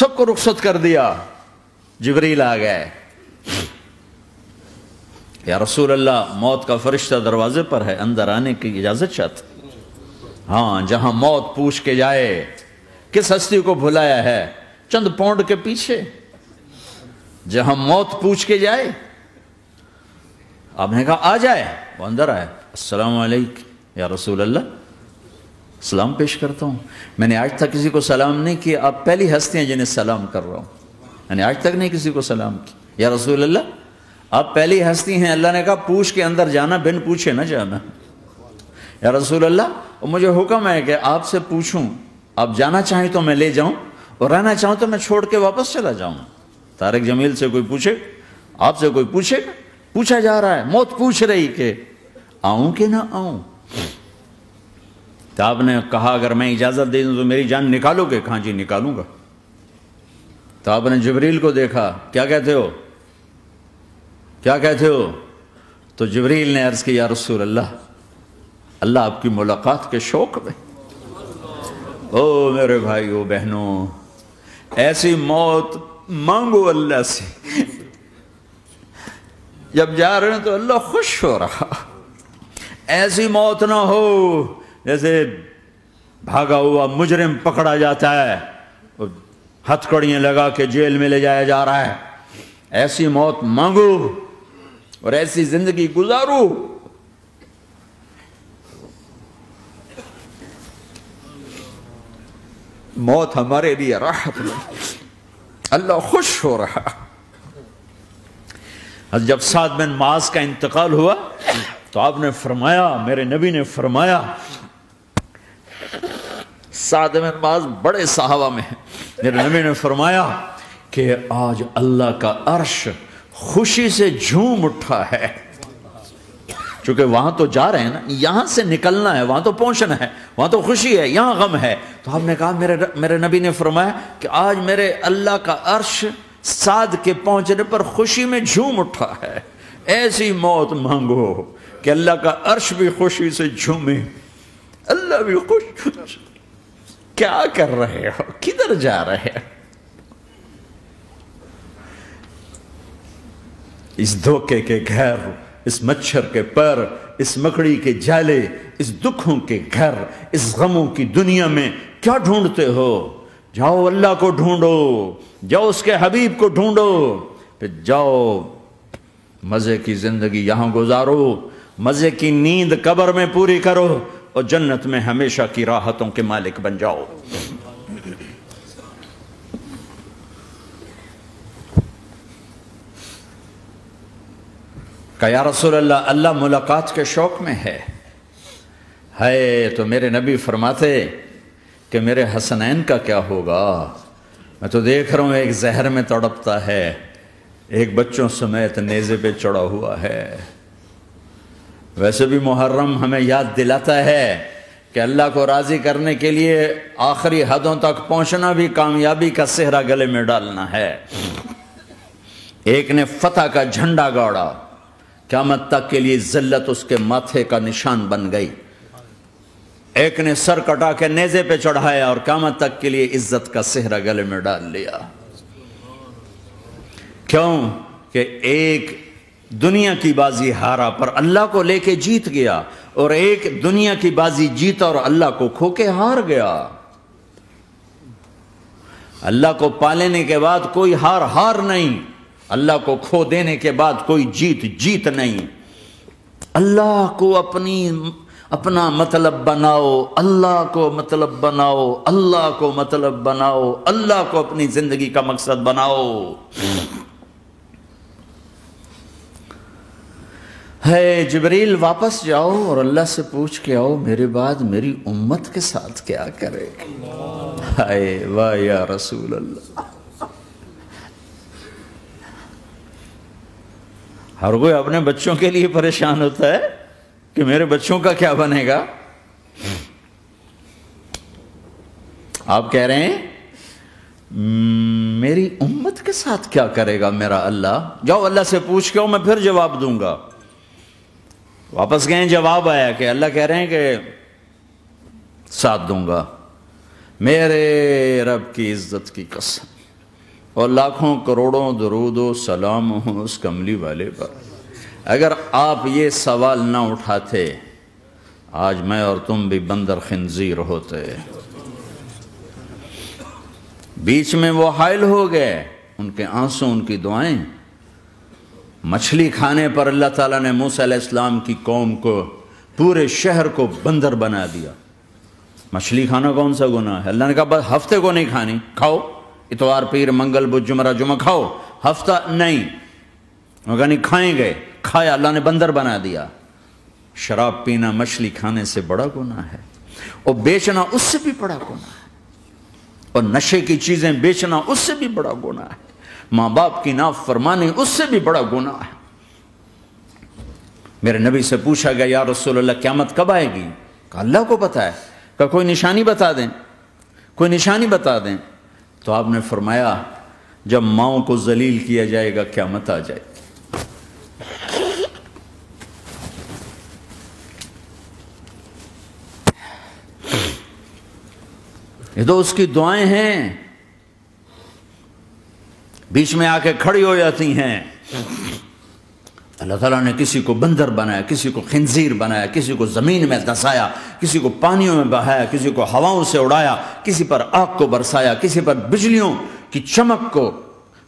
سب کو رخصت کر دیا آ گئے یا رسول اللہ موت کا فرشتہ دروازے پر ہے اندر آنے کی اجازت ہاں جہاں موت پوچھ کے جائے کس ہستی کو بھلایا ہے چند پونڈ کے پیچھے جہاں موت پوچھ کے جائے آپ نے کہا آ جائے وہ اندر آئے السلام علیکم یا رسول اللہ سلام پیش کرتا ہوں میں نے آج تک کسی کو سلام نہیں کیا آپ پہلی ہستی ہیں جنہیں سلام کر رہا ہوں میں نے آج تک نہیں کسی کو سلام کی یا رسول اللہ آپ پہلی ہستی ہیں اللہ نے کہا پوچھ کے اندر جانا بن پوچھے نہ جانا یا رسول اللہ مجھے حکم ہے کہ آپ سے پوچھوں آپ جانا چاہیں تو میں لے جاؤں اور رہنا چاہوں تو میں چھوڑ کے واپس چلا جاؤں تارک جمیل سے کوئی پوچھے آپ سے کوئی پوچھے پوچھا جا رہا ہے موت پوچھ رہی کہ آؤں کہ نہ آؤں آپ نے کہا اگر میں اجازت دے دوں تو میری جان نکالو گے کہاں جی نکالوں گا تو آپ نے جبریل کو دیکھا کیا کہتے ہو کیا کہتے ہو تو جبریل نے عرض کی یا رسول اللہ اللہ آپ کی ملاقات کے شوق میں او میرے بھائی او بہنوں ایسی موت مانگو اللہ سے جب جا رہے ہیں تو اللہ خوش ہو رہا ایسی موت نہ ہو جیسے بھاگا ہوا مجرم پکڑا جاتا ہے ہتھ کڑیاں لگا کے جیل میں لے جایا جا رہا ہے ایسی موت مانگو اور ایسی زندگی گزارو موت ہمارے لیے راہ اللہ خوش ہو رہا جب سات بن معاذ کا انتقال ہوا تو آپ نے فرمایا میرے نبی نے فرمایا سعد بن باز بڑے صحابہ میں ہیں میرے نبی نے فرمایا کہ آج اللہ کا عرش خوشی سے جھوم اٹھا ہے چونکہ وہاں تو جا رہے ہیں نا یہاں سے نکلنا ہے وہاں تو پہنچنا ہے وہاں تو خوشی ہے یہاں غم ہے تو آپ نے کہا میرے, میرے نبی نے فرمایا کہ آج میرے اللہ کا عرش سعد کے پہنچنے پر خوشی میں جھوم اٹھا ہے ایسی موت مانگو کہ اللہ کا عرش بھی خوشی سے جھومے اللہ بھی خوش, خوش, خوش کیا کر رہے ہو کدھر جا رہے ہو اس دھوکے کے گھر اس مچھر کے پر اس مکڑی کے جالے اس دکھوں کے گھر اس غموں کی دنیا میں کیا ڈھونڈتے ہو جاؤ اللہ کو ڈھونڈو جاؤ اس کے حبیب کو ڈھونڈو پھر جاؤ مزے کی زندگی یہاں گزارو مزے کی نیند قبر میں پوری کرو اور جنت میں ہمیشہ کی راحتوں کے مالک بن جاؤ یا رسول اللہ اللہ ملاقات کے شوق میں ہے تو میرے نبی فرماتے کہ میرے حسنین کا کیا ہوگا میں تو دیکھ رہا ہوں ایک زہر میں تڑپتا ہے ایک بچوں سمیت نیزے پہ چڑھا ہوا ہے ویسے بھی محرم ہمیں یاد دلاتا ہے کہ اللہ کو راضی کرنے کے لیے آخری حدوں تک پہنچنا بھی کامیابی کا چہرہ گلے میں ڈالنا ہے ایک نے فتح کا جھنڈا گوڑا قیامت تک کے لیے ذلت اس کے ماتھے کا نشان بن گئی ایک نے سر کٹا کے نیزے پہ چڑھایا اور قیامت تک کے لیے عزت کا صحرا گلے میں ڈال لیا کیوں کہ ایک دنیا کی بازی ہارا پر اللہ کو لے کے جیت گیا اور ایک دنیا کی بازی جیتا اور اللہ کو کھو کے ہار گیا اللہ کو پا لینے کے بعد کوئی ہار ہار نہیں اللہ کو کھو دینے کے بعد کوئی جیت جیت نہیں اللہ کو اپنی اپنا مطلب بناؤ اللہ کو مطلب بناؤ اللہ کو مطلب بناؤ اللہ کو اپنی زندگی کا مقصد بناؤ ہے جبریل واپس جاؤ اور اللہ سے پوچھ کے آؤ میرے بعد میری امت کے ساتھ کیا کرے ہائے وا یا رسول اللہ ہر کوئی اپنے بچوں کے لیے پریشان ہوتا ہے کہ میرے بچوں کا کیا بنے گا آپ کہہ رہے ہیں میری امت کے ساتھ کیا کرے گا میرا اللہ جاؤ اللہ سے پوچھ کے میں پھر جواب دوں گا واپس گئے جواب آیا کہ اللہ کہہ رہے ہیں کہ ساتھ دوں گا میرے رب کی عزت کی قسم اور لاکھوں کروڑوں درود و سلام ہوں اس کملی والے پر اگر آپ یہ سوال نہ اٹھاتے آج میں اور تم بھی بندر خنزیر ہوتے بیچ میں وہ حائل ہو گئے ان کے آنسو ان کی دعائیں مچھلی کھانے پر اللہ تعالیٰ نے موسیٰ علیہ السلام کی قوم کو پورے شہر کو بندر بنا دیا مچھلی کھانا کون سا گناہ ہے اللہ نے کہا بس ہفتے کو نہیں کھانی کھاؤ اتوار پیر منگل بدھ جمعہ جمعہ کھاؤ ہفتہ نہیں نہیں کھائیں گے کھایا اللہ نے بندر بنا دیا شراب پینا مچھلی کھانے سے بڑا گناہ ہے اور بیچنا اس سے بھی بڑا گناہ ہے اور نشے کی چیزیں بیچنا اس سے بھی بڑا گناہ ہے ماں باپ کی ناف فرمانی اس سے بھی بڑا گناہ ہے میرے نبی سے پوچھا گیا یا رسول اللہ قیامت کب آئے گی کہا اللہ کو پتا ہے کہا کوئی نشانی بتا دیں کوئی نشانی بتا دیں تو آپ نے فرمایا جب ماں کو ذلیل کیا جائے گا قیامت آ جائے گی یہ تو اس کی دعائیں ہیں بیچ میں آ کے کھڑی ہو جاتی ہیں اللہ تعالیٰ نے کسی کو بندر بنایا کسی کو خنزیر بنایا کسی کو زمین میں دسایا کسی کو پانیوں میں بہایا کسی کو ہواؤں سے اڑایا کسی پر آگ کو برسایا کسی پر بجلیوں کی چمک کو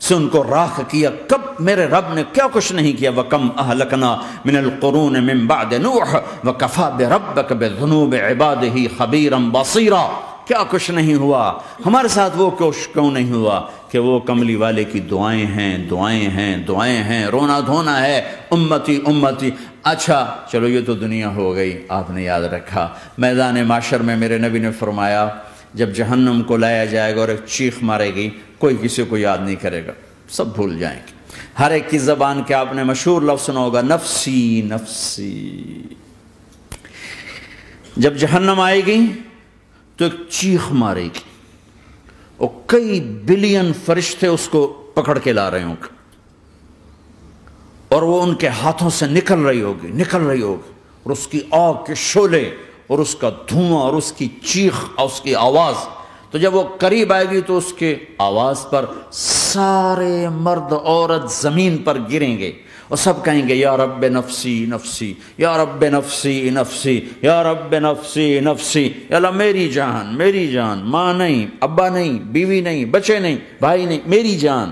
سے ان کو راکھ کیا کب میرے رب نے کیا کچھ نہیں کیا وَكَمْ مِنَ الْقُرُونِ بَعْدِ نُوحَ بِرَبَّكَ بِذْنُوبِ عِبَادِهِ خَبِيرًا بَصِيرًا کیا کچھ نہیں ہوا ہمارے ساتھ وہ کچھ کیوں نہیں ہوا کہ وہ کملی والے کی دعائیں ہیں دعائیں ہیں دعائیں ہیں رونا دھونا ہے امتی امتی اچھا چلو یہ تو دنیا ہو گئی آپ نے یاد رکھا میدان معاشر میں میرے نبی نے فرمایا جب جہنم کو لایا جائے گا اور ایک چیخ مارے گی کوئی کسی کو یاد نہیں کرے گا سب بھول جائیں گے ہر ایک کی زبان کے آپ نے مشہور لفظ سنا ہوگا نفسی نفسی جب جہنم آئے گی تو ایک چیخ مارے گی اور کئی بلین فرشتے اس کو پکڑ کے لا رہے ہوں گے اور وہ ان کے ہاتھوں سے نکل رہی ہوگی نکل رہی ہوگی اور اس کی آگ کے شولے اور اس کا دھواں اور اس کی چیخ اور اس کی آواز تو جب وہ قریب آئے گی تو اس کے آواز پر سارے مرد عورت زمین پر گریں گے اور سب کہیں گے یا رب نفسی نفسی یا رب نفسی نفسی یا رب نفسی نفسی یا اللہ میری جان میری جان ماں نہیں ابا نہیں بیوی نہیں بچے نہیں بھائی نہیں میری جان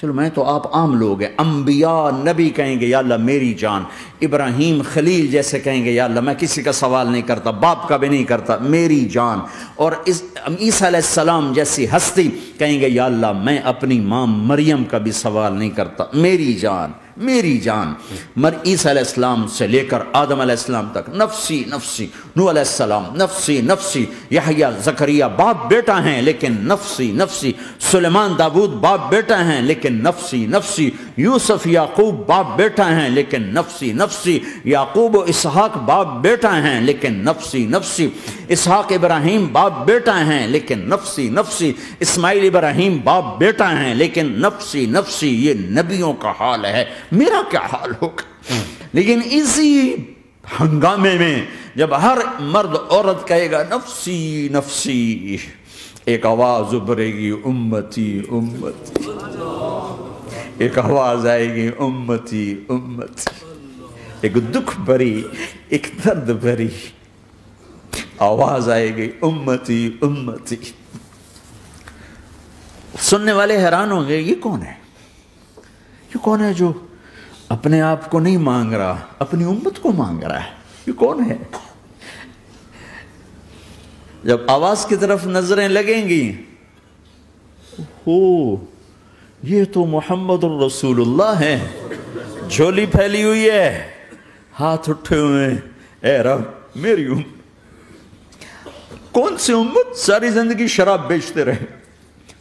چلو میں تو آپ عام لوگ ہیں انبیاء نبی کہیں گے یا اللہ میری جان ابراہیم خلیل جیسے کہیں گے یا اللہ میں کسی کا سوال نہیں کرتا باپ کا بھی نہیں کرتا میری جان اور اس عیسیٰ علیہ السلام جیسی ہستی کہیں گے یا اللہ میں اپنی ماں مریم کا بھی سوال نہیں کرتا میری جان میری جان مر عیسیٰ علیہ السلام سے لے کر آدم علیہ السلام تک نفسی نفسی نو علیہ السلام نفسی نفسی یحییٰ زکریہ باپ بیٹا ہیں لیکن نفسی نفسی سلیمان داوود باپ بیٹا ہیں لیکن نفسی نفسی یوسف یعقوب باپ بیٹا ہیں لیکن نفسی نفسی یعقوب و اسحاق باپ بیٹا ہیں لیکن نفسی نفسی اسحاق ابراہیم باپ بیٹا ہیں لیکن نفسی نفسی اسماعیل ابراہیم باپ بیٹا ہیں لیکن نفسی نفسی یہ نبیوں کا حال ہے میرا کیا حال ہوگا لیکن اسی ہنگامے میں جب ہر مرد عورت کہے گا نفسی نفسی ایک آواز ابھرے گی امتی امتی ایک آواز آئے گی امتی امتی ایک دکھ بری ایک درد بری آواز آئے گی امتی امتی سننے والے حیران ہوں گے یہ کون ہے یہ کون ہے جو اپنے آپ کو نہیں مانگ رہا اپنی امت کو مانگ رہا ہے یہ کون ہے جب آواز کی طرف نظریں لگیں گی ہو یہ تو محمد الرسول اللہ ہے جھولی پھیلی ہوئی ہے ہاتھ اٹھے ہوئے اے رب میری امت کون سی امت ساری زندگی شراب بیچتے رہے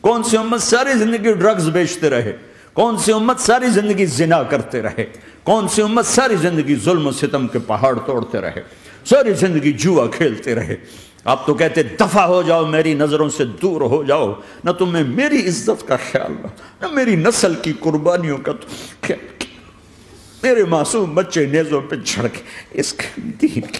کون سی امت ساری زندگی ڈرگز بیچتے رہے کون سی امت ساری زندگی زنا کرتے رہے کون سی امت ساری زندگی ظلم و ستم کے پہاڑ توڑتے رہے ساری زندگی جوا کھیلتے رہے آپ تو کہتے دفع ہو جاؤ میری نظروں سے دور ہو جاؤ نہ تمہیں میری عزت کا خیال نہ میری نسل کی قربانیوں کا خیال میرے معصوم بچے نیزوں پہ جھڑکے اس دین کے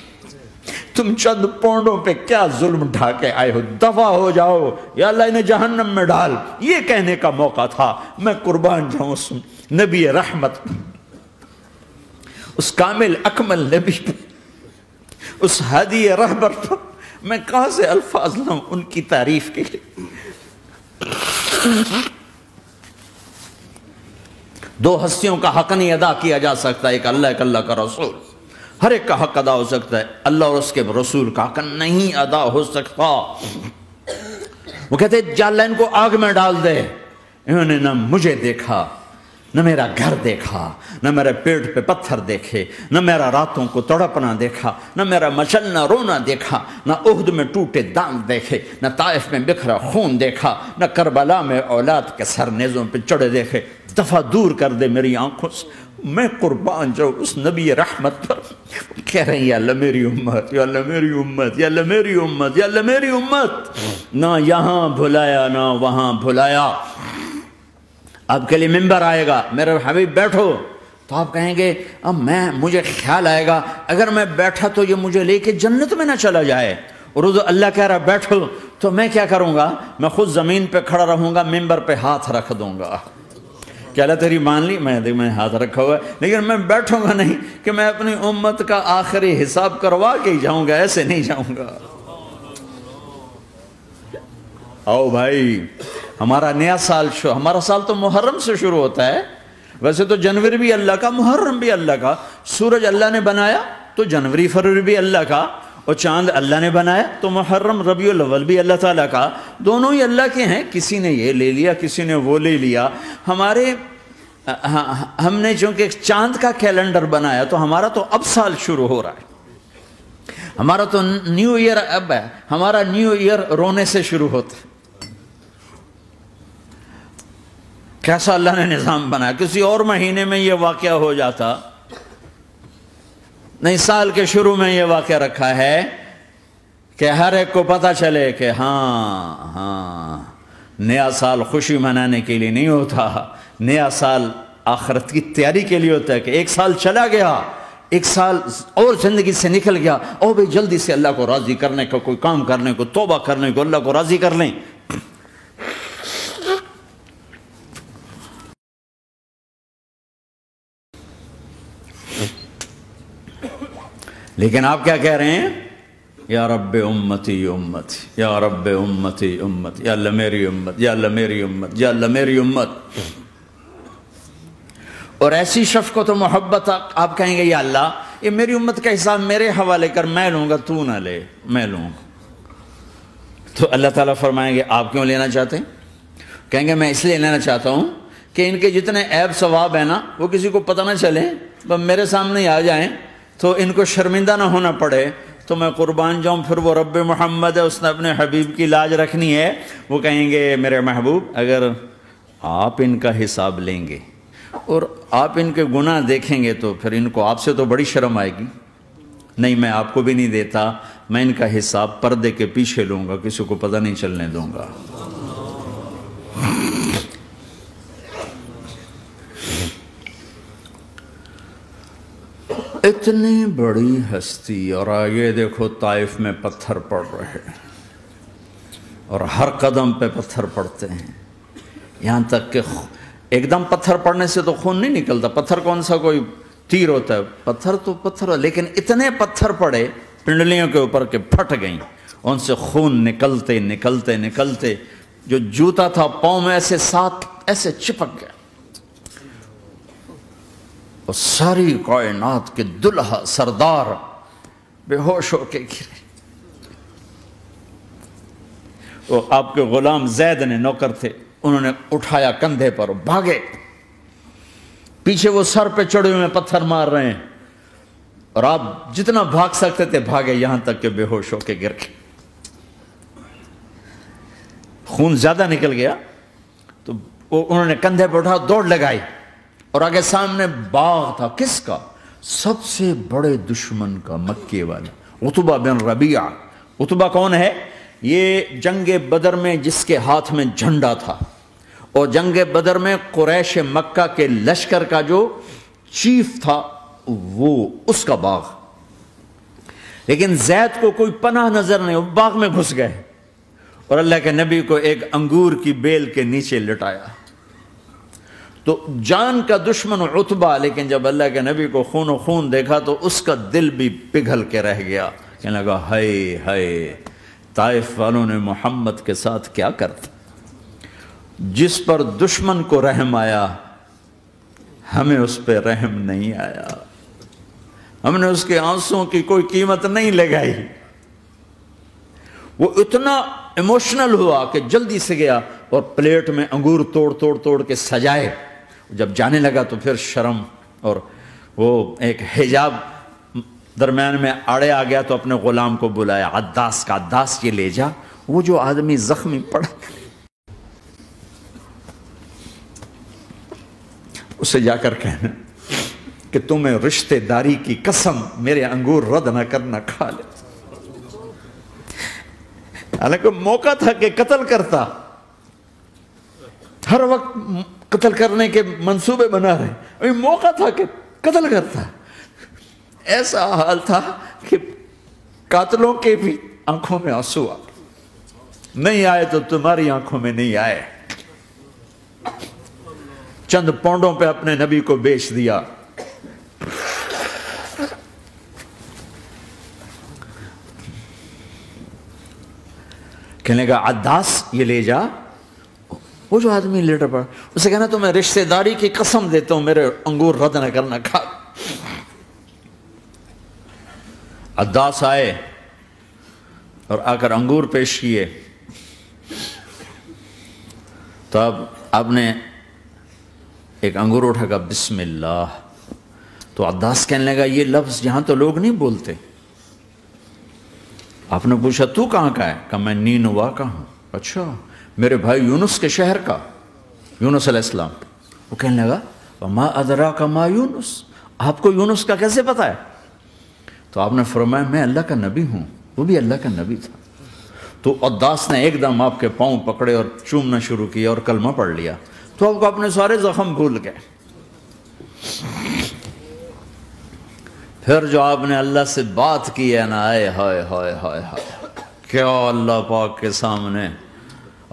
تم چند پونڈوں پہ کیا ظلم ڈھا کے آئے ہو دفع ہو جاؤ یا اللہ انہیں جہنم میں ڈال یہ کہنے کا موقع تھا میں قربان جاؤں نبی رحمت اس کامل اکمل نبی پہ اس حدی پر میں کہاں سے الفاظ لوں ان کی تعریف کے لیے دو ہستیوں کا حق نہیں ادا کیا جا سکتا ایک اللہ ایک اللہ کا رسول ہر ایک کا حق ادا ہو سکتا ہے اللہ اور اس کے رسول کا حق نہیں ادا ہو سکتا وہ کہتے کو آگ میں ڈال دے انہوں نے نہ مجھے دیکھا نہ میرا گھر دیکھا نہ میرے پیٹ پہ پتھر دیکھے نہ میرا راتوں کو تڑپنا دیکھا نہ میرا مچلنا رونا دیکھا نہ عہد میں ٹوٹے دانت دیکھے نہ طائف میں بکھرا خون دیکھا نہ کربلا میں اولاد کے سر نیزوں پہ چڑے دیکھے دفعہ دور کر دے میری آنکھوں سے میں قربان جاؤں اس نبی رحمت پر کہہ رہے ہیں یا اللہ میری امت یا اللہ میری امت یا اللہ میری امت یا اللہ میری امت نہ یہاں بھلایا نہ وہاں بھلایا آپ کے لیے ممبر آئے گا میرے حبیب بیٹھو تو آپ کہیں گے اب میں مجھے خیال آئے گا اگر میں بیٹھا تو یہ مجھے لے کے جنت میں نہ چلا جائے اور اللہ کہہ رہا بیٹھو تو میں کیا کروں گا میں خود زمین پہ کھڑا رہوں گا ممبر پہ ہاتھ رکھ دوں گا اللہ تیری مان لی میں میں ہاتھ رکھا ہوا ہے لیکن میں بیٹھوں گا نہیں کہ میں اپنی امت کا آخری حساب کروا کے ہی جاؤں گا ایسے نہیں جاؤں گا آؤ بھائی ہمارا نیا سال شو ہمارا سال تو محرم سے شروع ہوتا ہے ویسے تو جنوری بھی اللہ کا محرم بھی اللہ کا سورج اللہ نے بنایا تو جنوری فروری بھی اللہ کا اور چاند اللہ نے بنایا تو محرم ربی بھی اللہ تعالیٰ کا دونوں ہی اللہ کے ہیں کسی نے یہ لے لیا کسی نے وہ لے لیا ہمارے ہم نے چونکہ چاند کا کیلنڈر بنایا تو ہمارا تو اب سال شروع ہو رہا ہے ہمارا تو نیو ایئر اب ہے ہمارا نیو ایئر رونے سے شروع ہوتا ہے کیسا اللہ نے نظام بنایا کسی اور مہینے میں یہ واقعہ ہو جاتا نہیں سال کے شروع میں یہ واقعہ رکھا ہے کہ ہر ایک کو پتا چلے کہ ہاں ہاں نیا سال خوشی منانے کے لیے نہیں ہوتا نیا سال آخرت کی تیاری کے لیے ہوتا ہے کہ ایک سال چلا گیا ایک سال اور زندگی سے نکل گیا او بھائی جلدی سے اللہ کو راضی کرنے کا کوئی کام کرنے کو توبہ کرنے کو اللہ کو راضی کر لیں لیکن آپ کیا کہہ رہے ہیں یا رب امتی امت یا رب امتی امت یا اللہ اللہ اللہ میری میری میری امت امت امت یا یا اور ایسی شف کو تو محبت یا اللہ یہ میری امت کا حساب میرے حوالے کر میں لوں گا تو نہ لے میں لوں گا تو اللہ تعالیٰ فرمائیں گے آپ کیوں لینا چاہتے ہیں کہیں گے میں اس لیے لینا چاہتا ہوں کہ ان کے جتنے عیب ثواب ہیں نا وہ کسی کو پتہ نہ چلیں بس میرے سامنے آ جائیں تو ان کو شرمندہ نہ ہونا پڑے تو میں قربان جاؤں پھر وہ رب محمد ہے اس نے اپنے حبیب کی لاج رکھنی ہے وہ کہیں گے میرے محبوب اگر آپ ان کا حساب لیں گے اور آپ ان کے گناہ دیکھیں گے تو پھر ان کو آپ سے تو بڑی شرم آئے گی نہیں میں آپ کو بھی نہیں دیتا میں ان کا حساب پردے کے پیچھے لوں گا کسی کو پتہ نہیں چلنے دوں گا اتنی بڑی ہستی اور آگے دیکھو طائف میں پتھر پڑ رہے اور ہر قدم پہ پتھر پڑتے ہیں یہاں تک کہ ایک دم پتھر پڑنے سے تو خون نہیں نکلتا پتھر کون سا کوئی تیر ہوتا ہے پتھر تو پتھر لیکن اتنے پتھر پڑے پنڈلیوں کے اوپر کہ پھٹ گئیں ان سے خون نکلتے نکلتے نکلتے جو جوتا تھا پاؤں میں ایسے ساتھ ایسے چپک گیا اور ساری کائنات کے دلہا سردار بے ہوش ہو کے گرے وہ آپ کے غلام زید نے نوکر تھے انہوں نے اٹھایا کندھے پر بھاگے پیچھے وہ سر پہ چڑے پتھر مار رہے ہیں اور آپ جتنا بھاگ سکتے تھے بھاگے یہاں تک کہ بے ہوش ہو کے گر کے خون زیادہ نکل گیا تو وہ انہوں نے کندھے پہ اٹھا دوڑ لگائی اور آگے سامنے باغ تھا کس کا سب سے بڑے دشمن کا مکے والا اتبا بن ربیعہ اتبا کون ہے یہ جنگ بدر میں جس کے ہاتھ میں جھنڈا تھا اور جنگ بدر میں قریش مکہ کے لشکر کا جو چیف تھا وہ اس کا باغ لیکن زید کو کوئی پناہ نظر نہیں وہ باغ میں گھس گئے اور اللہ کے نبی کو ایک انگور کی بیل کے نیچے لٹایا تو جان کا دشمن عطبہ لیکن جب اللہ کے نبی کو خون و خون دیکھا تو اس کا دل بھی پگھل کے رہ گیا لگا ہائے ہائے طائف والوں نے محمد کے ساتھ کیا کرتا جس پر دشمن کو رحم آیا ہمیں اس پہ رحم نہیں آیا ہم نے اس کے آنسوں کی کوئی قیمت نہیں لگائی وہ اتنا ایموشنل ہوا کہ جلدی سے گیا اور پلیٹ میں انگور توڑ توڑ توڑ کے سجائے جب جانے لگا تو پھر شرم اور وہ ایک حجاب درمیان میں آڑے آ گیا تو اپنے غلام کو بلایا عداس کا عداس یہ لے جا وہ جو آدمی زخمی پڑا اسے جا کر کہنا کہ تمہیں رشتے داری کی قسم میرے انگور رد نہ کرنا کھا لے حالانکہ موقع تھا کہ قتل کرتا ہر وقت قتل کرنے کے منصوبے بنا رہے موقع تھا کہ قتل کرتا ایسا حال تھا کہ قاتلوں کے بھی آنکھوں میں آسو نہیں آئے تو تمہاری آنکھوں میں نہیں آئے چند پونڈوں پہ اپنے نبی کو بیچ دیا کہنے کا عداس یہ لے جا وہ جو آدمی لیٹر پر اسے کہنا تو میں رشتہ داری کی قسم دیتا ہوں میرے انگور رد نہ کرنا کھا آئے اور آ کر انگور پیش کیے تو اب آپ نے ایک انگور اٹھا کہا بسم اللہ تو اداس کہنے لے گا یہ لفظ یہاں تو لوگ نہیں بولتے آپ نے پوچھا تو کہاں کا ہے میں نینوا کا ہوں اچھا میرے بھائی یونس کے شہر کا یونس علیہ السلام وہ کہنے لگا ماں ادرا کا ما یونس آپ کو یونس کا کیسے پتا ہے تو آپ نے فرمایا میں اللہ کا نبی ہوں وہ بھی اللہ کا نبی تھا تو اداس نے ایک دم آپ کے پاؤں پکڑے اور چومنا شروع کیا اور کلمہ پڑھ لیا تو آپ کو اپنے سارے زخم بھول گئے پھر جو آپ نے اللہ سے بات کی ہے نا آئے ہائے ہائے ہائے ہائے کیا اللہ پاک کے سامنے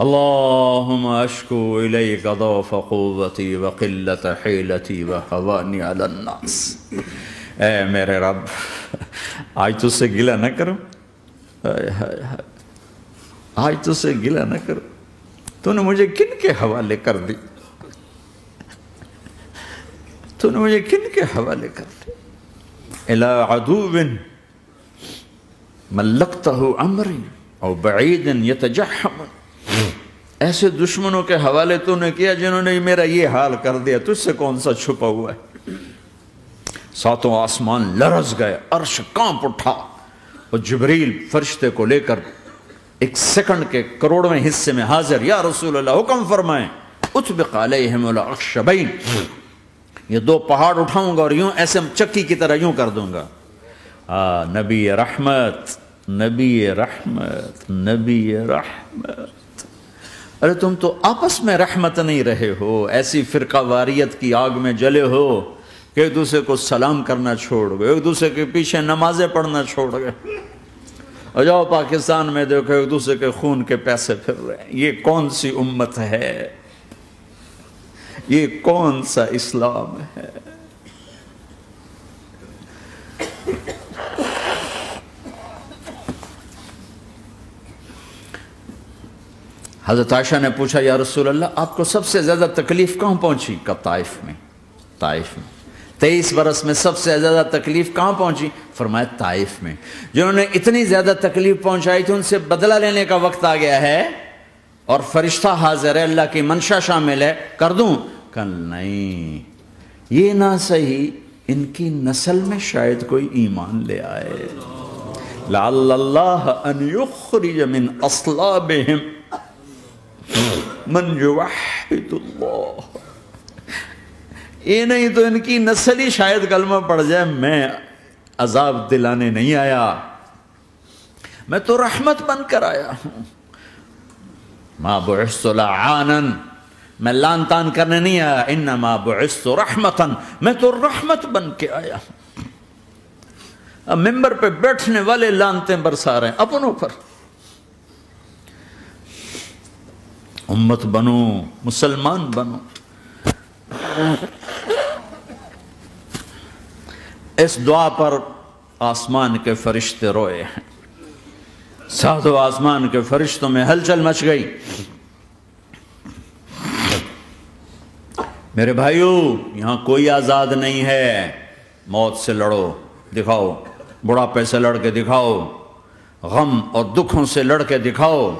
اللهم اشكو اليك ضعف قوتي وقلة حيلتي وهواني على الناس اے میرے رب آج تو سے گلہ نہ کرو آج تو سے گلہ نہ کرو تو نے مجھے کن کے حوالے کر دی تو نے مجھے کن کے حوالے کر دی الی عدو بن ملکتہ عمری او بعید یتجحمن ایسے دشمنوں کے حوالے تو نے کیا جنہوں نے میرا یہ حال کر دیا سے کون سا چھپا ہوا ہے ساتوں آسمان لرز گئے عرش کانپ اٹھا اور جبریل فرشتے کو لے کر ایک سیکنڈ کے کروڑویں حصے میں حاضر یا رسول اللہ حکم فرمائیں اتبق علیہم العقشبین یہ دو پہاڑ اٹھاؤں گا اور یوں ایسے چکی کی طرح یوں کر دوں گا نبی رحمت نبی رحمت نبی رحمت ارے تم تو آپس میں رحمت نہیں رہے ہو ایسی فرقہ واریت کی آگ میں جلے ہو کہ ایک دوسرے کو سلام کرنا چھوڑ گئے ایک دوسرے کے پیچھے نمازیں پڑھنا چھوڑ گئے اور جاؤ پاکستان میں دیکھو ایک دوسرے کے خون کے پیسے پھر رہے ہیں یہ کون سی امت ہے یہ کون سا اسلام ہے حضرت عائشہ نے پوچھا یا رسول اللہ آپ کو سب سے زیادہ تکلیف کہاں پہنچی کب تائف میں طائف میں تیئیس برس میں سب سے زیادہ تکلیف کہاں پہنچی فرمایا طائف میں جنہوں نے اتنی زیادہ تکلیف پہنچائی تھی ان سے بدلہ لینے کا وقت آ گیا ہے اور فرشتہ حاضر ہے اللہ کی منشا شامل ہے کر دوں کل نہیں یہ نہ صحیح ان کی نسل میں شاید کوئی ایمان لے آئے من اصلابہم من اللہ یہ نہیں تو ان کی نسل ہی شاید کلمہ پڑ جائے میں عذاب دلانے نہیں آیا میں تو رحمت بن کر آیا ہوں ما لعانا میں لان تان کرنے نہیں آیا انما بعثت رحمتا میں تو رحمت بن کے آیا ہوں اب ممبر پہ بیٹھنے والے لانتیں برسا رہے ہیں اپنوں پر امت بنو مسلمان بنو اس دعا پر آسمان کے فرشتے روئے ہیں ساتھ و آسمان کے فرشتوں میں ہلچل مچ گئی میرے بھائیو یہاں کوئی آزاد نہیں ہے موت سے لڑو دکھاؤ بڑھاپے سے لڑ کے دکھاؤ غم اور دکھوں سے لڑ کے دکھاؤ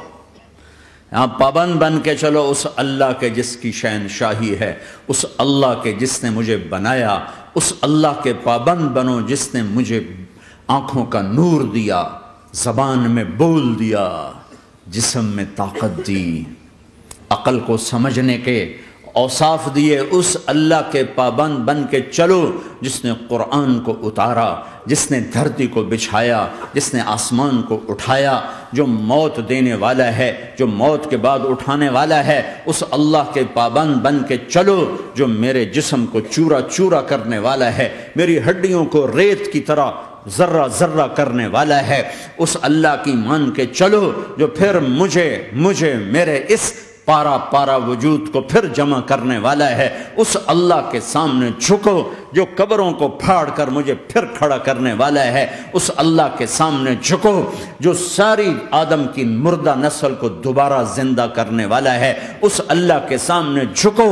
ہاں پابند بن کے چلو اس اللہ کے جس کی شہن شاہی ہے اس اللہ کے جس نے مجھے بنایا اس اللہ کے پابند بنو جس نے مجھے آنکھوں کا نور دیا زبان میں بول دیا جسم میں طاقت دی عقل کو سمجھنے کے اوصاف دیے اس اللہ کے پابند بن کے چلو جس نے قرآن کو اتارا جس نے دھرتی کو بچھایا جس نے آسمان کو اٹھایا جو موت دینے والا ہے جو موت کے بعد اٹھانے والا ہے اس اللہ کے پابند بن کے چلو جو میرے جسم کو چورا چورا کرنے والا ہے میری ہڈیوں کو ریت کی طرح ذرہ ذرہ کرنے والا ہے اس اللہ کی مان کے چلو جو پھر مجھے مجھے میرے اس پارا پارا وجود کو پھر جمع کرنے والا ہے اس اللہ کے سامنے جھکو جو قبروں کو پھاڑ کر مجھے پھر کھڑا کرنے والا ہے اس اللہ کے سامنے جھکو جو ساری آدم کی مردہ نسل کو دوبارہ زندہ کرنے والا ہے اس اللہ کے سامنے جھکو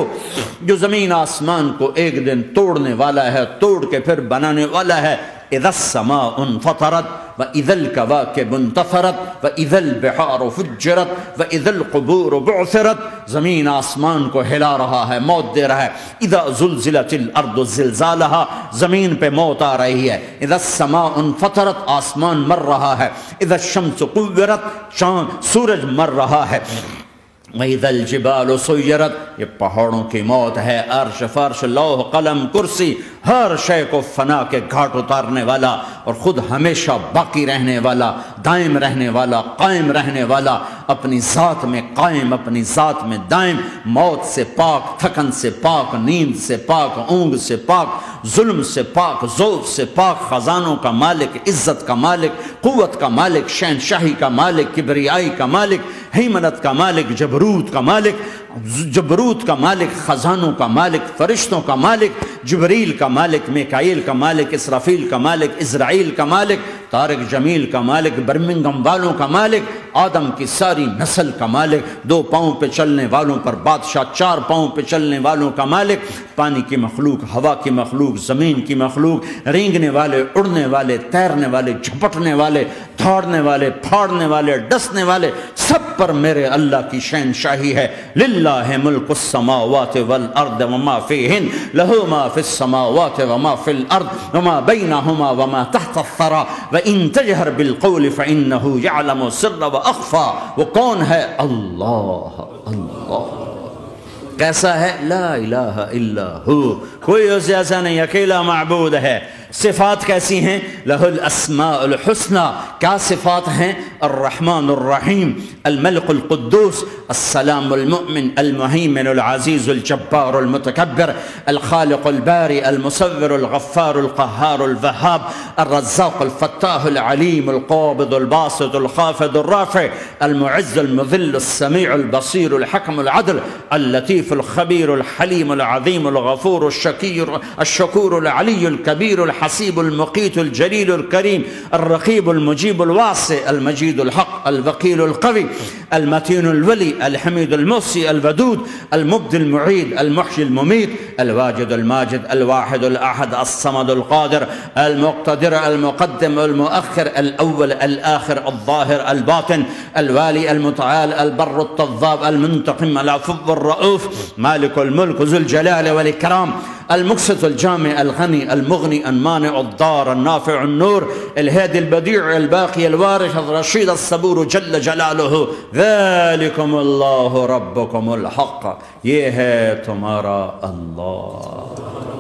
جو زمین آسمان کو ایک دن توڑنے والا ہے توڑ کے پھر بنانے والا ہے اِذَا السَّمَاءُ فطرت وَإِذَا الْكَوَاكِبُ انْتَفَرَتْ وَإِذَا الْبِحَارُ فُجِّرَتْ وَإِذَا الْقُبُورُ بُعْثِرَتْ زمین آسمان کو ہلا رہا ہے موت دے رہا ہے اِذَا زُلْزِلَتِ الْأَرْضُ زِلْزَالَهَا زمین پہ موت آ رہی ہے اِذَا السَّمَاءُ انْفَتَرَتْ آسمان مر رہا ہے اِذَا الشَّمْسُ قُوِّرَتْ چاند سورج مر رہا ہے وَإِذَا الْجِبَالُ بال یہ پہاڑوں کی موت ہے عرش فرش لوح قلم کرسی ہر شے کو فنا کے گھاٹ اتارنے والا اور خود ہمیشہ باقی رہنے والا دائم رہنے والا قائم رہنے والا اپنی ذات میں قائم اپنی ذات میں دائم موت سے پاک تھکن سے پاک نیند سے پاک اونگ سے پاک ظلم سے پاک زوف سے پاک خزانوں کا مالک عزت کا مالک قوت کا مالک شہنشاہی کا مالک کبریائی کا مالک حیمنت کا مالک جبروت کا مالک جبروت کا مالک خزانوں کا مالک فرشتوں کا مالک جبریل کا مالک میکائیل کا مالک اسرافیل کا مالک اسرائیل کا مالک طارق جمیل کا مالک برمنگم والوں کا مالک آدم کی ساری نسل کا مالک دو پاؤں پہ چلنے والوں پر بادشاہ چار پاؤں پہ چلنے والوں کا مالک پانی کی مخلوق ہوا کی مخلوق زمین کی مخلوق رینگنے والے اڑنے والے تیرنے والے جھپٹنے والے دھاڑنے والے پھاڑنے والے ڈسنے والے سب پر میرے اللہ کی شہن شاہی ہے للہ ملک السماوات السماوات وما وما وما وما فیہن لہو ما فی فی بینہما تحت الثرہ وَإِن تَجْهَرْ بِالْقَوْلِ فَإِنَّهُ يَعْلَمُ سِرَّ وَأَخْفَى وہ کون ہے اللہ اللہ کیسا ہے لا الہ الا ہو کوئی اسے ایسا نہیں اکیلا معبود ہے صفات کیسی ہیں लहुल الاسماء الحسنى کیا صفات ہیں الرحمن الرحیم الملك القدوس السلام المؤمن المهيمن العزيز الجبار المتكبر الخالق الباري المصور الغفار القهار الوهاب الرزاق الفتاح العليم القابض الباسط الخافض الرافع المعز المذل السميع البصير الحكم العدل اللطيف الخبير الحليم العظيم الغفور الشكير الشكور العلي الكبير الحكيم الحسيب المقيت الجليل الكريم الرقيب المجيب الواصي المجيد الحق البقيل القوي المتين الولي الحميد الموصي الودود المبدي المعيد المحشي المميت الواجد الماجد الواحد الأحد الصمد القادر المقتدر المقدم المؤخر الأول الآخر الظاهر الباطن الوالي المتعال البر الطذاب المنتقم العفو الرؤوف مالك الملك ذو الجلال والإكرام المقسط الجامع الغني المغني الما المانع الضار النافع النور الهادي البديع الباقي الوارث الرشيد الصبور جل جلاله ذلكم الله ربكم الحق يهاتم ارى الله, अल्लाह